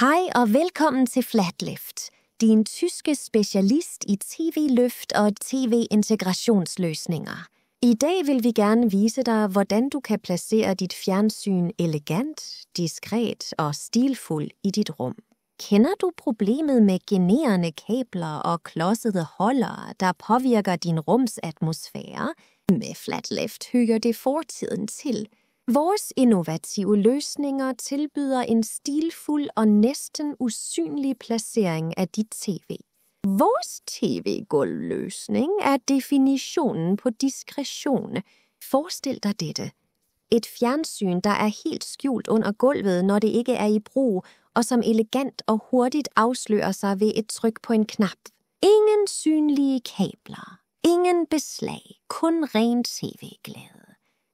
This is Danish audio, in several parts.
Hej og velkommen til Flatlift, din tyske specialist i tv-løft og tv-integrationsløsninger. I dag vil vi gerne vise dig, hvordan du kan placere dit fjernsyn elegant, diskret og stilfuld i dit rum. Kender du problemet med generende kabler og klodsede holder, der påvirker din rums atmosfære? Med flatlift hører det fortiden til – Vores innovative løsninger tilbyder en stilfuld og næsten usynlig placering af dit tv. Vores tv-gulvløsning er definitionen på diskretion. Forestil dig dette. Et fjernsyn, der er helt skjult under gulvet, når det ikke er i brug, og som elegant og hurtigt afslører sig ved et tryk på en knap. Ingen synlige kabler. Ingen beslag. Kun ren tv-glæde.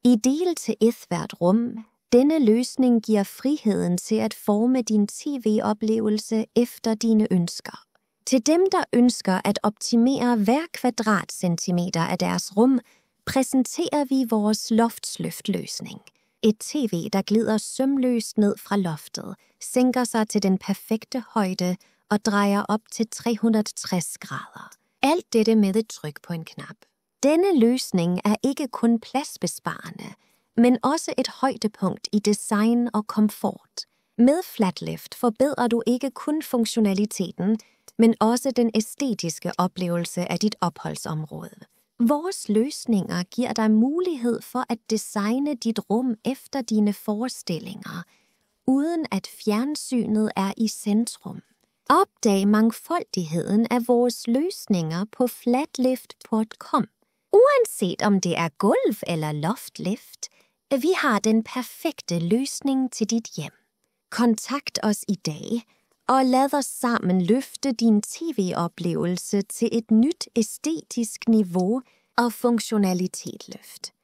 I del til ethvert rum, denne løsning giver friheden til at forme din tv-oplevelse efter dine ønsker. Til dem, der ønsker at optimere hver kvadratcentimeter af deres rum, præsenterer vi vores loftsløftløsning. Et tv, der glider sømløst ned fra loftet, sænker sig til den perfekte højde og drejer op til 360 grader. Alt dette med et tryk på en knap. Denne løsning er ikke kun pladsbesparende, men også et højdepunkt i design og komfort. Med Flatlift forbedrer du ikke kun funktionaliteten, men også den æstetiske oplevelse af dit opholdsområde. Vores løsninger giver dig mulighed for at designe dit rum efter dine forestillinger, uden at fjernsynet er i centrum. Opdag mangfoldigheden af vores løsninger på flatlift.com. Uanset om det er gulv eller loftlift, vi har den perfekte løsning til dit hjem. Kontakt os i dag og lad os sammen løfte din tv-oplevelse til et nyt æstetisk niveau og funktionalitetløft.